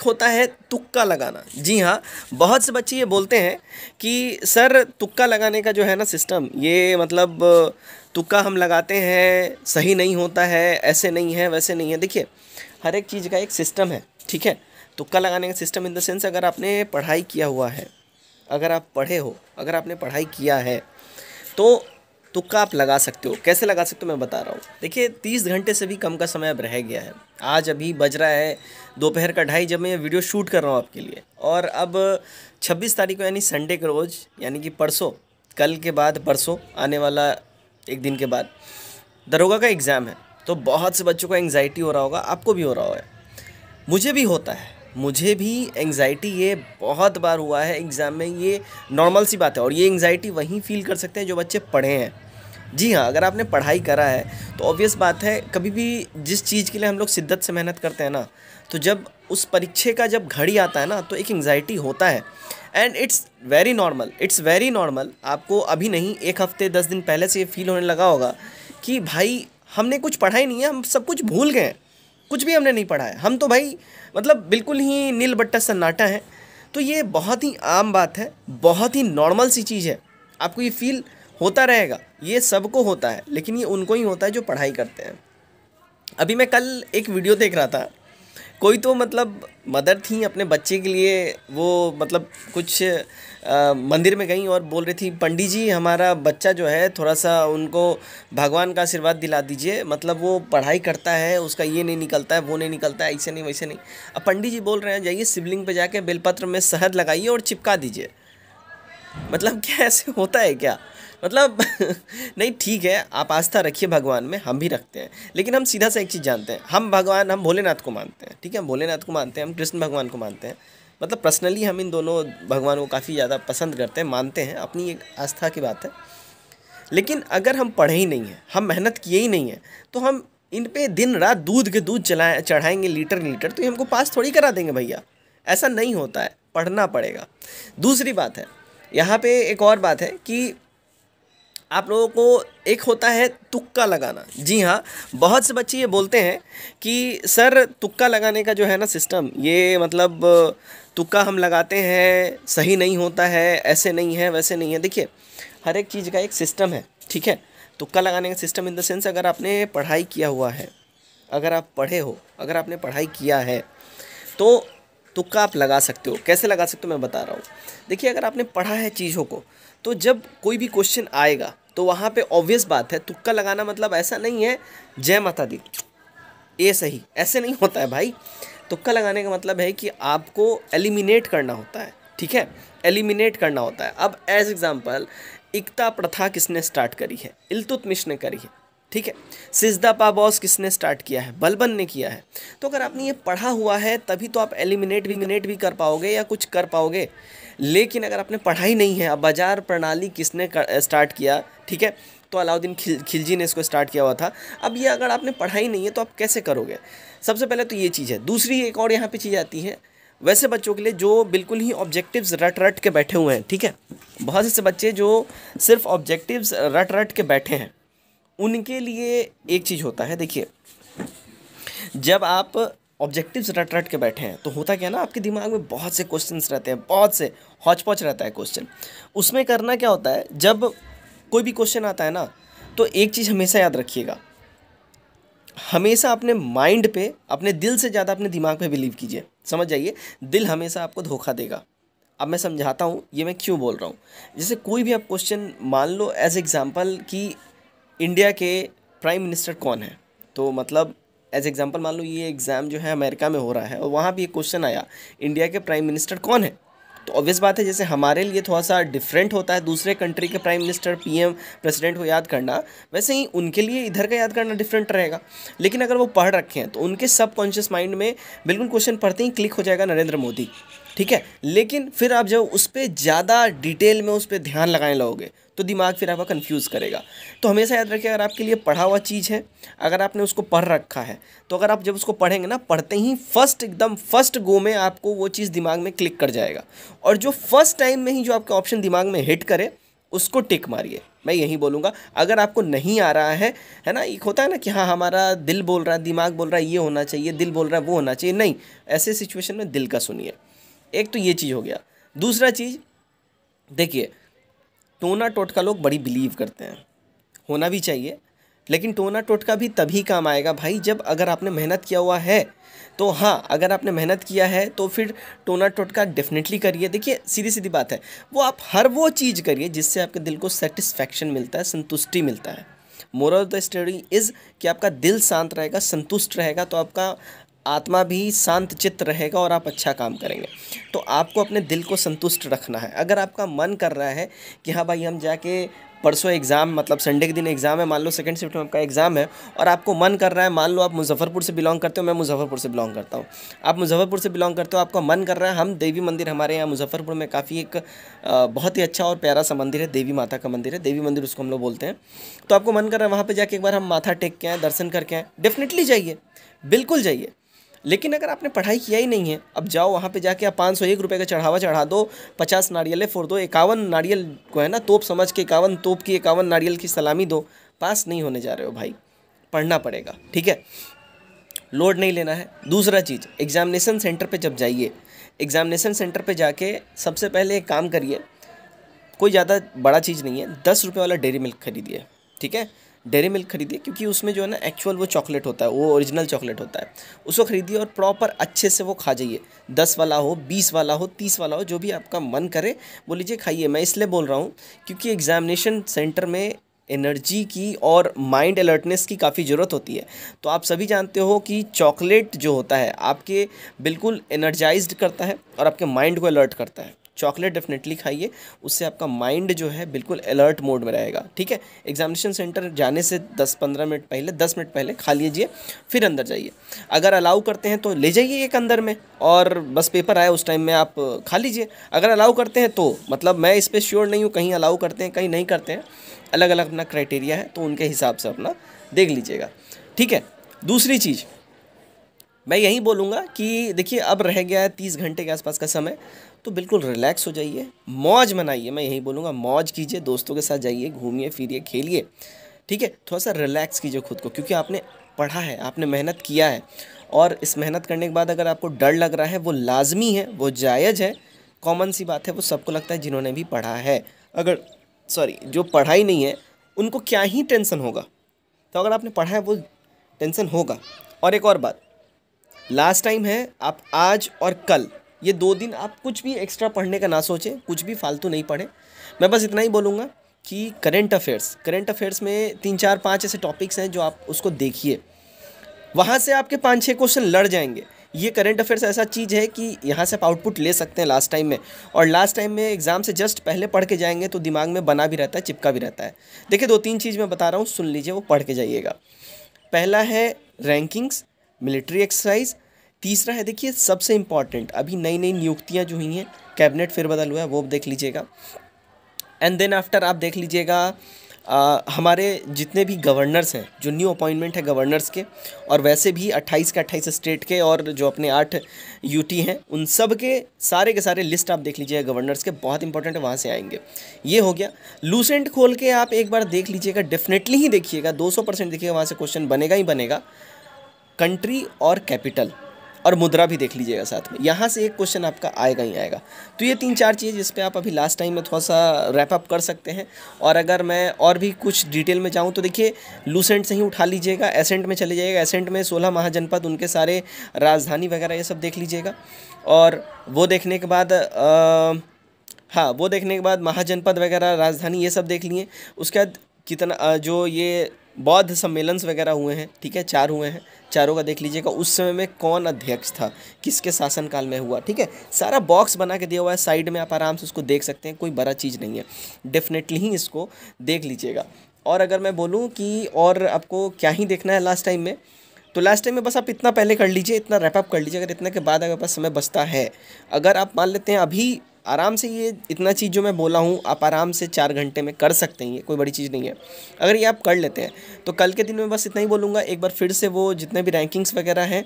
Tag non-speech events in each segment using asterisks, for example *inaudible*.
एक होता है तुक्का लगाना जी हाँ बहुत से बच्चे ये बोलते हैं कि सर तुक्का लगाने का जो है ना सिस्टम ये मतलब तुक्का हम लगाते हैं सही नहीं होता है ऐसे नहीं है वैसे नहीं है देखिए हर एक चीज़ का एक सिस्टम है ठीक है तुक्का लगाने का सिस्टम इन द सेंस अगर आपने पढ़ाई किया हुआ है अगर आप पढ़े हो अगर आपने पढ़ाई किया है तो तुक्का तो आप लगा सकते हो कैसे लगा सकते हो मैं बता रहा हूँ देखिए तीस घंटे से भी कम का समय अब रह गया है आज अभी बज रहा है दोपहर का ढाई जब मैं ये वीडियो शूट कर रहा हूँ आपके लिए और अब छब्बीस तारीख को यानी संडे के रोज़ यानी कि परसों कल के बाद परसों आने वाला एक दिन के बाद दरोगा का एग्ज़ाम है तो बहुत से बच्चों को एंग्जाइटी हो रहा होगा आपको भी हो रहा होगा मुझे भी होता है मुझे भी एंग्जाइटी ये बहुत बार हुआ है एग्ज़ाम में ये नॉर्मल सी बात है और ये एंग्जाइटी वहीं फील कर सकते हैं जो बच्चे पढ़े हैं जी हाँ अगर आपने पढ़ाई करा है तो ऑब्वियस बात है कभी भी जिस चीज़ के लिए हम लोग शिद्दत से मेहनत करते हैं ना तो जब उस परीक्षे का जब घड़ी आता है ना तो एक एंग्जाइटी होता है and it's very normal it's very normal आपको अभी नहीं एक हफ्ते दस दिन पहले से ये फील होने लगा होगा कि भाई हमने कुछ पढ़ा ही नहीं है हम सब कुछ भूल गए हैं कुछ भी हमने नहीं पढ़ा है हम तो भाई मतलब बिल्कुल ही नील बट्टा सन्नाटा है तो ये बहुत ही आम बात है बहुत ही नॉर्मल सी चीज़ है आपको ये फील होता रहेगा ये सबको होता है लेकिन ये उनको ही होता है जो पढ़ाई करते हैं अभी मैं कल एक वीडियो देख रहा था कोई तो मतलब मदर थी अपने बच्चे के लिए वो मतलब कुछ आ, मंदिर में गई और बोल रही थी पंडित जी हमारा बच्चा जो है थोड़ा सा उनको भगवान का आशीर्वाद दिला दीजिए मतलब वो पढ़ाई करता है उसका ये नहीं निकलता है वो नहीं निकलता है ऐसे नहीं वैसे नहीं अब पंडित जी बोल रहे हैं जाइए शिवलिंग पर जाके बेलपत्र में शहद लगाइए और चिपका दीजिए मतलब क्या ऐसे होता है क्या मतलब *laughs* नहीं ठीक है आप आस्था रखिए भगवान में हम भी रखते हैं लेकिन हम सीधा सा एक चीज़ जानते हैं हम भगवान हम भोलेनाथ को मानते हैं ठीक है हम भोलेनाथ को मानते हैं हम कृष्ण भगवान को मानते हैं मतलब पर्सनली हम इन दोनों भगवान को काफ़ी ज़्यादा पसंद करते हैं मानते हैं अपनी एक आस्था की बात है लेकिन अगर हम पढ़े ही नहीं हैं हम मेहनत किए ही नहीं हैं तो हम इन पे दिन रात दूध के दूध चलाए चढ़ाएंगे लीटर लीटर तो ये हमको पास थोड़ी करा देंगे भैया ऐसा नहीं होता है पढ़ना पड़ेगा दूसरी बात है यहाँ पे एक और बात है कि आप लोगों को एक होता है तुक्का लगाना जी हाँ बहुत से बच्चे ये बोलते हैं कि सर तुक्का लगाने का जो है ना सिस्टम ये मतलब तुक्का हम लगाते हैं सही नहीं होता है ऐसे नहीं है वैसे नहीं है देखिए हर एक चीज़ का एक सिस्टम है ठीक है तुक्का लगाने का सिस्टम इन द सेंस अगर आपने पढ़ाई किया हुआ है अगर आप पढ़े हो अगर आपने पढ़ाई किया है तो तुक्का आप लगा सकते हो कैसे लगा सकते हो मैं बता रहा हूँ देखिए अगर आपने पढ़ा है चीज़ों को तो जब कोई भी क्वेश्चन आएगा तो वहाँ पे ऑब्वियस बात है तुक्का लगाना मतलब ऐसा नहीं है जय माता दी ये सही ऐसे नहीं होता है भाई तुक्का लगाने का मतलब है कि आपको एलिमिनेट करना होता है ठीक है एलिमिनेट करना होता है अब एज एग्ज़ाम्पल इकता प्रथा किसने स्टार्ट करी है इलतुतमिश ने करी है ठीक है सिजदा पाबॉस किसने स्टार्ट किया है बलबन ने किया है तो अगर आपने ये पढ़ा हुआ है तभी तो आप एलिमिनेट भी भी कर पाओगे या कुछ कर पाओगे लेकिन अगर आपने पढ़ा ही नहीं है अब बाजार प्रणाली किसने कर, स्टार्ट किया ठीक है तो अलाउद्दीन खिल खिलजी ने इसको स्टार्ट किया हुआ था अब ये अगर आपने पढ़ा ही नहीं है तो आप कैसे करोगे सबसे पहले तो ये चीज़ है दूसरी एक और यहाँ पर चीज़ आती है वैसे बच्चों के लिए जो बिल्कुल ही ऑब्जेक्टिव्स रट रट के बैठे हुए हैं ठीक है बहुत से बच्चे जो सिर्फ ऑब्जेक्टिव्स रट रट के बैठे हैं उनके लिए एक चीज़ होता है देखिए जब आप ऑब्जेक्टिव्स रट रट के बैठे हैं तो होता क्या है ना आपके दिमाग में बहुत से क्वेश्चंस रहते हैं बहुत से हौच पौच रहता है क्वेश्चन उसमें करना क्या होता है जब कोई भी क्वेश्चन आता है ना तो एक चीज़ हमेशा याद रखिएगा हमेशा अपने माइंड पे अपने दिल से ज़्यादा अपने दिमाग पे बिलीव कीजिए समझ जाइए दिल हमेशा आपको धोखा देगा अब मैं समझाता हूँ ये मैं क्यों बोल रहा हूँ जैसे कोई भी आप क्वेश्चन मान लो एज एग्ज़ाम्पल कि इंडिया के प्राइम मिनिस्टर कौन है तो मतलब एज एग्ज़ाम्पल मान लो ये एग्ज़ाम जो है अमेरिका में हो रहा है और वहाँ भी एक क्वेश्चन आया इंडिया के प्राइम मिनिस्टर कौन है तो ऑब्वियस बात है जैसे हमारे लिए थोड़ा सा डिफरेंट होता है दूसरे कंट्री के प्राइम मिनिस्टर पीएम प्रेसिडेंट को याद करना वैसे ही उनके लिए इधर का याद करना डिफरेंट रहेगा लेकिन अगर वो पढ़ रखे हैं तो उनके सब कॉन्शियस माइंड में बिल्कुल क्वेश्चन पढ़ते ही क्लिक हो जाएगा नरेंद्र मोदी ठीक है लेकिन फिर आप जब उस पर ज़्यादा डिटेल में उस पर ध्यान लगाने लगोगे तो दिमाग फिर आपका कन्फ्यूज़ करेगा तो हमेशा याद रखिए अगर आपके लिए पढ़ा हुआ चीज़ है अगर आपने उसको पढ़ रखा है तो अगर आप जब उसको पढ़ेंगे ना पढ़ते ही फर्स्ट एकदम फर्स्ट गो में आपको वो चीज़ दिमाग में क्लिक कर जाएगा और जो फर्स्ट टाइम में ही जो आपका ऑप्शन दिमाग में हिट करे उसको टिक मारिए मैं यही बोलूँगा अगर आपको नहीं आ रहा है है ना एक होता है ना कि हाँ हमारा दिल बोल रहा है दिमाग बोल रहा है ये होना चाहिए दिल बोल रहा है वो होना चाहिए नहीं ऐसे सिचुएशन में दिल का सुनिए एक तो ये चीज़ हो गया दूसरा चीज़ देखिए टोना टोटका लोग बड़ी बिलीव करते हैं होना भी चाहिए लेकिन टोना टोटका भी तभी काम आएगा भाई जब अगर आपने मेहनत किया हुआ है तो हाँ अगर आपने मेहनत किया है तो फिर टोना टोटका डेफिनेटली करिए देखिए सीधी सीधी बात है वो आप हर वो चीज़ करिए जिससे आपके दिल को सेटिस्फैक्शन मिलता है संतुष्टि मिलता है moral of the study is कि आपका दिल शांत रहेगा संतुष्ट रहेगा तो आपका आत्मा भी शांत चित्त रहेगा और आप अच्छा काम करेंगे तो आपको अपने दिल को संतुष्ट रखना है अगर आपका मन कर रहा है कि हाँ भाई हम जाके परसों एग्ज़ाम मतलब संडे के दिन एग्ज़ाम है मान लो सेकंड शिफ्ट में आपका एग्ज़ाम है और आपको मन कर रहा है मान लो आप मुजफ्फरपुर से बिलोंग करते हो मैं मुजफ्फरपुर से बिलोंग करता हूँ आप मुजफ्फरपुर से बिलोंग करते हो आपका मन कर रहा है हम देवी मंदिर हमारे यहाँ मुजफ्फरपुर में काफ़ी एक बहुत ही अच्छा और प्यारा सा मंदिर है देवी माता का मंदिर है देवी मंदिर उसको हम लोग बोलते हैं तो आपको मन कर रहा है वहाँ पर जाके एक बार हम माथा टेक के आएँ दर्शन करके आएँ डेफिनेटली जाइए बिल्कुल जाइए लेकिन अगर आपने पढ़ाई किया ही नहीं है अब जाओ वहाँ पे जाके आप पाँच सौ एक रुपये का चढ़ावा चढ़ा दो पचास नारियलें फोड़ दो इक्यावन नारियल को है ना तोप समझ के इक्यावन तोप की इक्यावन नारियल की सलामी दो पास नहीं होने जा रहे हो भाई पढ़ना पड़ेगा ठीक है लोड नहीं लेना है दूसरा चीज़ एग्जामिनेशन सेंटर पर जब जाइए एग्जामिनेशन सेंटर पर जाके सबसे पहले एक काम करिए कोई ज़्यादा बड़ा चीज़ नहीं है दस रुपये वाला डेरी मिल्क खरीदिए ठीक है डेरी मिल्क खरीदिए क्योंकि उसमें जो है ना एक्चुअल वो चॉकलेट होता है वो ओरिजिनल चॉकलेट होता है उसको खरीदिए और प्रॉपर अच्छे से वो खा जाइए दस वाला हो बीस वाला हो तीस वाला हो जो भी आपका मन करे वो लीजिए खाइए मैं इसलिए बोल रहा हूँ क्योंकि एग्जामिनेशन सेंटर में एनर्जी की और माइंड अलर्टनेस की काफ़ी ज़रूरत होती है तो आप सभी जानते हो कि चॉकलेट जो होता है आपके बिल्कुल एनर्जाइज करता है और आपके माइंड को अलर्ट करता है चॉकलेट डेफिनेटली खाइए उससे आपका माइंड जो है बिल्कुल अलर्ट मोड में रहेगा ठीक है एग्जामिनेशन सेंटर जाने से दस पंद्रह मिनट पहले दस मिनट पहले खा लीजिए फिर अंदर जाइए अगर अलाउ करते हैं तो ले जाइए एक अंदर में और बस पेपर आया उस टाइम में आप खा लीजिए अगर अलाउ करते हैं तो मतलब मैं इस पर श्योर नहीं हूँ कहीं अलाउ करते हैं कहीं नहीं करते हैं अलग अलग अपना क्राइटेरिया है तो उनके हिसाब से अपना देख लीजिएगा ठीक है दूसरी चीज़ मैं यही बोलूँगा कि देखिए अब रह गया है तीस घंटे के आसपास का समय तो बिल्कुल रिलैक्स हो जाइए मौज मनाइए मैं यही बोलूँगा मौज कीजिए दोस्तों के साथ जाइए घूमिए फिरिए खेलिए ठीक है थोड़ा सा रिलैक्स कीजिए खुद को क्योंकि आपने पढ़ा है आपने मेहनत किया है और इस मेहनत करने के बाद अगर आपको डर लग रहा है वो लाजमी है वो जायज़ है कॉमन सी बात है वो सबको लगता है जिन्होंने भी पढ़ा है अगर सॉरी जो पढ़ाई नहीं है उनको क्या ही टेंशन होगा तो अगर आपने पढ़ा है वो टेंशन होगा और एक और बात लास्ट टाइम है आप आज और कल ये दो दिन आप कुछ भी एक्स्ट्रा पढ़ने का ना सोचें कुछ भी फालतू नहीं पढ़ें मैं बस इतना ही बोलूँगा कि करेंट अफेयर्स करेंट अफेयर्स में तीन चार पाँच ऐसे टॉपिक्स हैं जो आप उसको देखिए वहाँ से आपके पाँच छः क्वेश्चन लड़ जाएंगे ये करंट अफेयर्स ऐसा चीज़ है कि यहाँ से आप आउटपुट ले सकते हैं लास्ट टाइम में और लास्ट टाइम में एग्ज़ाम से जस्ट पहले पढ़ के जाएंगे तो दिमाग में बना भी रहता है चिपका भी रहता है देखिए दो तीन चीज़ मैं बता रहा हूँ सुन लीजिए वो पढ़ के जाइएगा पहला है रैंकिंग्स मिलिट्री एक्सरसाइज तीसरा है देखिए सबसे इम्पॉर्टेंट अभी नई नई नियुक्तियाँ जो हुई हैं कैबिनेट फिर बदल हुआ है वो देख लीजिएगा एंड देन आफ्टर आप देख लीजिएगा हमारे जितने भी गवर्नर्स हैं जो न्यू अपॉइंटमेंट है गवर्नर्स के और वैसे भी 28 के 28 स्टेट के और जो अपने आठ यूटी हैं उन सब के सारे के सारे लिस्ट आप देख लीजिएगा गवर्नर्स के बहुत इंपॉर्टेंट वहाँ से आएंगे ये हो गया लूसेंट खोल के आप एक बार देख लीजिएगा डेफिनेटली ही देखिएगा दो परसेंट देखिएगा वहाँ से क्वेश्चन बनेगा ही बनेगा कंट्री और कैपिटल और मुद्रा भी देख लीजिएगा साथ में यहाँ से एक क्वेश्चन आपका आएगा ही आएगा तो ये तीन चार चीज़ जिस पर आप अभी लास्ट टाइम में थोड़ा सा रैपअप कर सकते हैं और अगर मैं और भी कुछ डिटेल में जाऊँ तो देखिए लूसेंट से ही उठा लीजिएगा एसेंट में चले जाइएगा एसेंट में सोलह महाजनपद उनके सारे राजधानी वगैरह ये सब देख लीजिएगा और वो देखने के बाद हाँ वो देखने के बाद महाजनपद वगैरह राजधानी ये सब देख लिए उसके बाद कितना जो ये बौद्ध सम्मेलन वगैरह हुए हैं ठीक है चार हुए हैं चारों का देख लीजिएगा उस समय में कौन अध्यक्ष था किसके शासनकाल में हुआ ठीक है सारा बॉक्स बना के दिया हुआ है साइड में आप आराम से उसको देख सकते हैं कोई बड़ा चीज़ नहीं है डेफिनेटली ही इसको देख लीजिएगा और अगर मैं बोलूँ कि और आपको क्या ही देखना है लास्ट टाइम में तो लास्ट टाइम में बस आप इतना पहले कर लीजिए इतना रैपअप कर लीजिए अगर इतने के बाद अगर पास समय बचता है अगर आप मान लेते हैं अभी आराम से ये इतना चीज़ जो मैं बोला हूँ आप आराम से चार घंटे में कर सकते हैं ये कोई बड़ी चीज़ नहीं है अगर ये आप कर लेते हैं तो कल के दिन में बस इतना ही बोलूँगा एक बार फिर से वो जितने भी रैंकिंग्स वगैरह हैं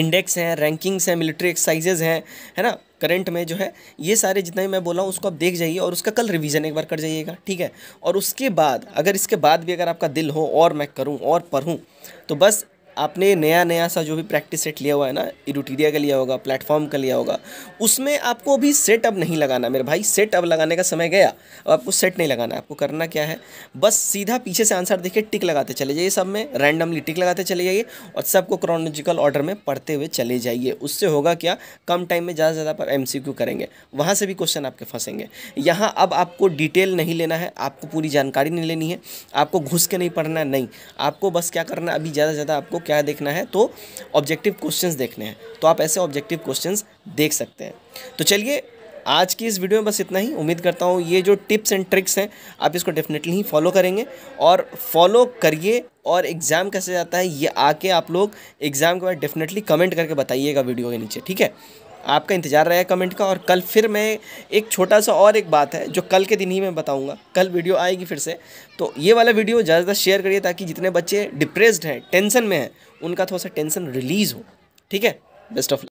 इंडेक्स हैं रैंकिंग्स हैं मिलिट्री एक्सरसाइजेज हैं है ना करंट में जो है ये सारे जितना भी मैं बोला हूँ उसको आप देख जाइए और उसका कल रिवीजन एक बार कर जाइएगा ठीक है और उसके बाद अगर इसके बाद भी अगर आपका दिल हो और मैं करूँ और पढ़ूँ तो बस आपने नया नया सा जो भी प्रैक्टिस सेट लिया हुआ है ना इरूटीरिया का लिया होगा प्लेटफॉर्म का लिया होगा उसमें आपको अभी सेट अब नहीं लगाना मेरे भाई सेट अब लगाने का समय गया अब आपको सेट नहीं लगाना आपको करना क्या है बस सीधा पीछे से आंसर देखिए टिक लगाते चले जाइए सब में रैंडमली टिक लगाते चले जाइए और सबको क्रोनोलॉजिकल ऑर्डर में पढ़ते हुए चले जाइए उससे होगा क्या कम टाइम में ज़्यादा से ज़्यादा आप एम करेंगे वहाँ से भी क्वेश्चन आपके फंसेंगे यहाँ अब आपको डिटेल नहीं लेना है आपको पूरी जानकारी नहीं लेनी है आपको घुस के नहीं पढ़ना है नहीं आपको बस क्या करना है अभी ज़्यादा से ज़्यादा आपको क्या देखना है तो ऑब्जेक्टिव क्वेश्चंस देखने हैं तो आप ऐसे ऑब्जेक्टिव क्वेश्चंस देख सकते हैं तो चलिए आज की इस वीडियो में बस इतना ही उम्मीद करता हूँ ये जो टिप्स एंड ट्रिक्स हैं आप इसको डेफिनेटली ही फॉलो करेंगे और फॉलो करिए और एग्ज़ाम कैसे जाता है ये आके आप लोग एग्ज़ाम के बाद डेफिनेटली कमेंट करके बताइएगा वीडियो के नीचे ठीक है आपका इंतज़ार रहेगा कमेंट का और कल फिर मैं एक छोटा सा और एक बात है जो कल के दिन ही मैं बताऊँगा कल वीडियो आएगी फिर से तो ये वाला वीडियो ज़्यादा ज़्यादा शेयर करिए ताकि जितने बच्चे डिप्रेस्ड हैं टेंशन में हैं उनका थोड़ा सा टेंशन रिलीज़ हो ठीक है बेस्ट ऑफ